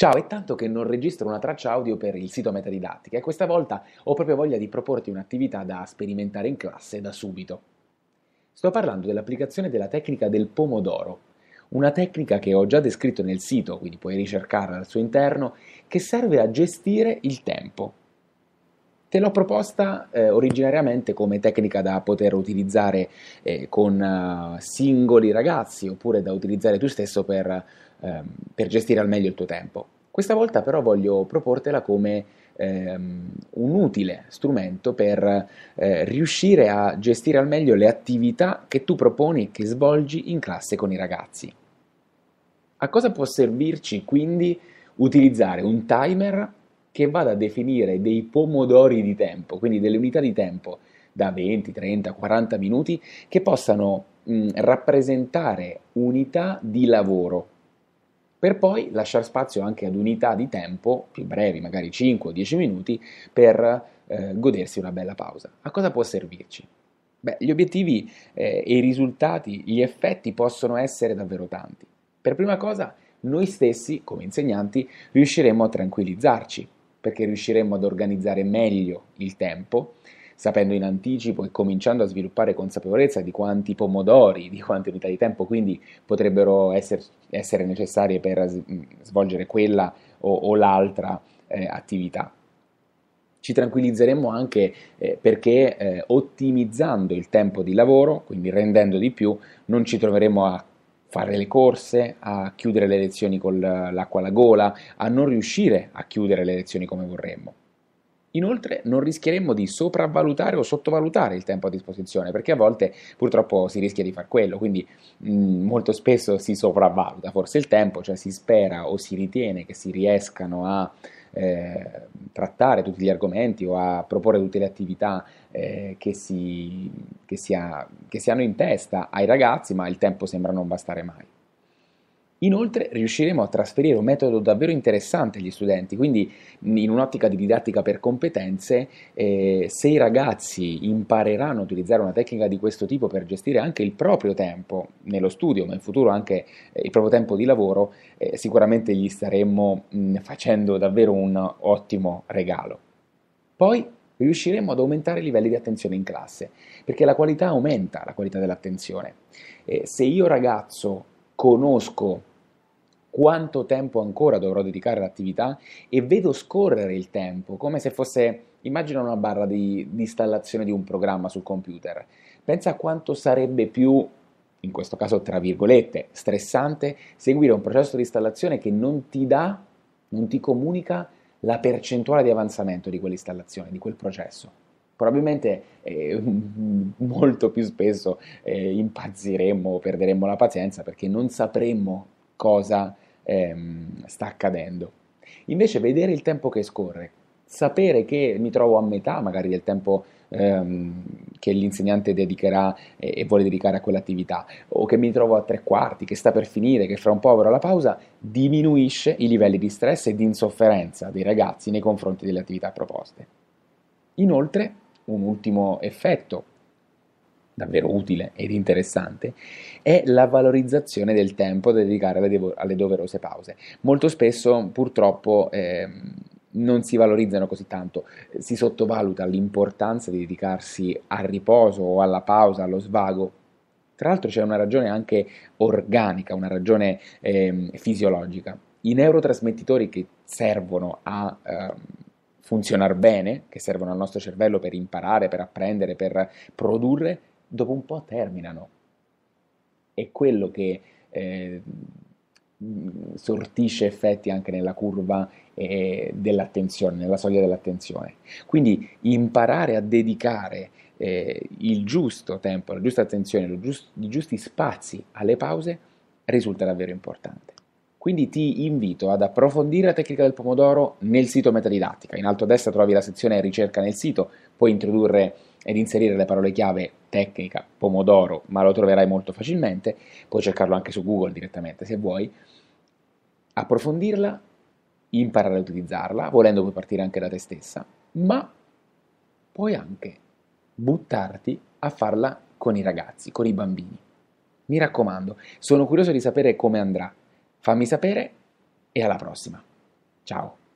Ciao, è tanto che non registro una traccia audio per il sito Metadidattica e questa volta ho proprio voglia di proporti un'attività da sperimentare in classe da subito. Sto parlando dell'applicazione della tecnica del pomodoro, una tecnica che ho già descritto nel sito, quindi puoi ricercarla al suo interno, che serve a gestire il tempo. Te l'ho proposta eh, originariamente come tecnica da poter utilizzare eh, con uh, singoli ragazzi oppure da utilizzare tu stesso per, eh, per, gestire al meglio il tuo tempo. Questa volta però voglio proportela come ehm, un utile strumento per eh, riuscire a gestire al meglio le attività che tu proponi, che svolgi in classe con i ragazzi. A cosa può servirci quindi utilizzare un timer che vada a definire dei pomodori di tempo, quindi delle unità di tempo da 20, 30, 40 minuti che possano mh, rappresentare unità di lavoro per poi lasciare spazio anche ad unità di tempo più brevi, magari 5 o 10 minuti, per eh, godersi una bella pausa. A cosa può servirci? Beh, gli obiettivi eh, e i risultati, gli effetti possono essere davvero tanti. Per prima cosa, noi stessi, come insegnanti, riusciremo a tranquillizzarci, perché riusciremo ad organizzare meglio il tempo, sapendo in anticipo e cominciando a sviluppare consapevolezza di quanti pomodori, di quante unità di tempo quindi potrebbero essere, essere necessarie per mm, svolgere quella o, o l'altra eh, attività ci tranquillizzeremo anche eh, perché eh, ottimizzando il tempo di lavoro, quindi rendendo di più, non ci troveremo a fare le corse, a chiudere le lezioni con l'acqua alla gola, a non riuscire a chiudere le lezioni come vorremmo. Inoltre non rischieremmo di sopravvalutare o sottovalutare il tempo a disposizione, perché a volte purtroppo si rischia di far quello, quindi mh, mm, molto spesso si sopravvaluta forse il tempo, cioè si spera o si ritiene che si riescano a eh, trattare tutti gli argomenti o a proporre tutte le attività eh, che, si, che, si ha, che si hanno in testa ai ragazzi, ma il tempo sembra non bastare mai. Inoltre riusciremo a trasferire un metodo davvero interessante agli studenti, quindi in un'ottica di didattica per competenze, eh, se i ragazzi impareranno a utilizzare una tecnica di questo tipo per gestire anche il proprio tempo nello studio, ma in futuro anche eh, il proprio tempo di lavoro, eh, sicuramente gli staremmo mh, mm, facendo davvero un ottimo regalo. Poi riusciremo ad aumentare i livelli di attenzione in classe, perché la qualità aumenta, la qualità dell'attenzione. Eh, se io ragazzo conosco quanto tempo ancora dovrò dedicare all'attività e vedo scorrere il tempo, come se fosse, immagina una barra di, di, installazione di un programma sul computer, pensa a quanto sarebbe più, in questo caso tra virgolette, stressante seguire un processo di installazione che non ti dà, non ti comunica la percentuale di avanzamento di quell'installazione, di quel processo probabilmente eh, molto più spesso eh, impazziremmo, perderemmo la pazienza perché non sapremmo cosa ehm, sta accadendo. Invece vedere il tempo che scorre, sapere che mi trovo a metà magari del tempo ehm, che l'insegnante dedicherà e, e vuole dedicare a quell'attività, o che mi trovo a tre quarti, che sta per finire, che fra un po' avrò la pausa, diminuisce i livelli di stress e di insofferenza dei ragazzi nei confronti delle attività proposte. Inoltre, un ultimo effetto davvero utile ed interessante è la valorizzazione del tempo da dedicare alle, devo- alle doverose pause. Molto spesso purtroppo eh, non si valorizzano così tanto, si sottovaluta l'importanza di dedicarsi al riposo o alla pausa, allo svago. Tra l'altro c'è una ragione anche organica, una ragione eh, fisiologica. I neurotrasmettitori che servono a... Eh, funzionare bene, che servono al nostro cervello per imparare, per apprendere, per produrre, dopo un po' terminano. È quello che eh, sortisce effetti anche nella curva eh, dell'attenzione, nella soglia dell'attenzione. Quindi imparare a dedicare eh, il giusto tempo, la giusta attenzione, giust- i giusti spazi alle pause risulta davvero importante. Quindi ti invito ad approfondire la tecnica del pomodoro nel sito metadidattica. In alto a destra trovi la sezione ricerca nel sito, puoi introdurre ed inserire le parole chiave tecnica, pomodoro, ma lo troverai molto facilmente, puoi cercarlo anche su Google direttamente se vuoi, approfondirla, imparare a utilizzarla, volendo puoi partire anche da te stessa, ma puoi anche buttarti a farla con i ragazzi, con i bambini. Mi raccomando, sono curioso di sapere come andrà Fammi sapere e alla prossima. Ciao.